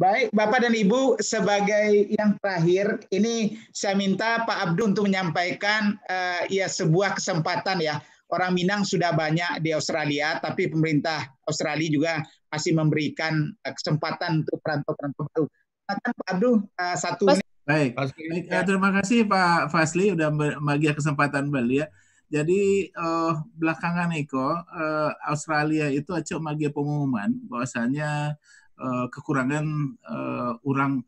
Baik, Bapak dan Ibu, sebagai yang terakhir, ini saya minta Pak Abdul untuk menyampaikan uh, ya sebuah kesempatan ya. Orang Minang sudah banyak di Australia, tapi pemerintah Australia juga masih memberikan eh, kesempatan untuk perantau-perantau baru. Pak Abdul uh, satu Mas, Baik, Baik ya, terima kasih Pak Fasli sudah membagi kesempatan ya. Jadi uh, belakangan Eko, uh, Australia itu cuma magia pengumuman bahwasanya Eh, kekurangan uh, orang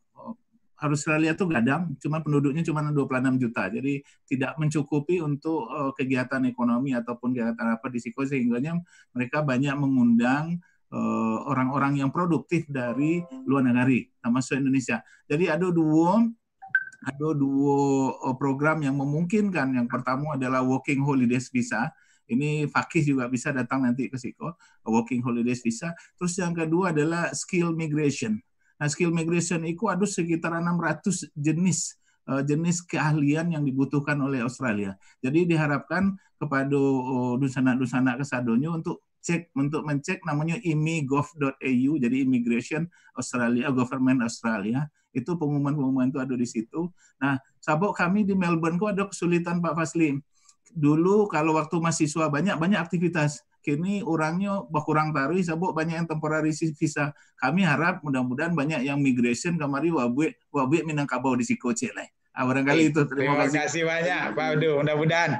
eh, Australia tuh gadang, cuma penduduknya cuma 26 juta. Jadi tidak mencukupi untuk uh, kegiatan ekonomi ataupun kegiatan apa di Siko sehingga mereka banyak mengundang orang-orang uh, yang produktif dari luar negeri, termasuk Indonesia. Jadi ada dua ada dua program yang memungkinkan. Yang pertama adalah working holidays visa ini fakih juga bisa datang nanti ke Siko, working holidays bisa. Terus yang kedua adalah skill migration. Nah, skill migration itu ada sekitar 600 jenis eh, jenis keahlian yang dibutuhkan oleh Australia. Jadi diharapkan kepada oh, dusana-dusana kesadonyo untuk cek untuk mencek namanya imigov.au jadi Immigration Australia Government Australia itu pengumuman-pengumuman itu ada di situ. Nah, sabok kami di Melbourne kok ada kesulitan Pak Faslim dulu kalau waktu mahasiswa banyak banyak aktivitas kini orangnya berkurang taruh sabo banyak yang temporary visa kami harap mudah-mudahan banyak yang migration kemari wabue wabue minangkabau di sikoce lah ah, barangkali itu terima, kasih. banyak Pak Udu mudah-mudahan